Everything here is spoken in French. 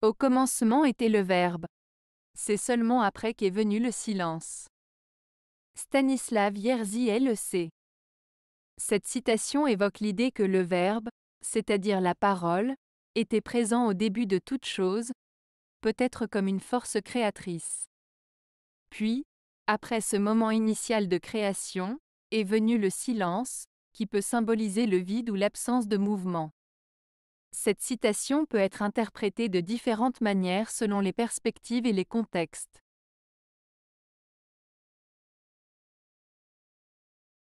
Au commencement était le Verbe. C'est seulement après qu'est venu le silence. Stanislav Yerzy L.C. le Cette citation évoque l'idée que le Verbe, c'est-à-dire la parole, était présent au début de toute chose, peut-être comme une force créatrice. Puis, après ce moment initial de création, est venu le silence, qui peut symboliser le vide ou l'absence de mouvement. Cette citation peut être interprétée de différentes manières selon les perspectives et les contextes.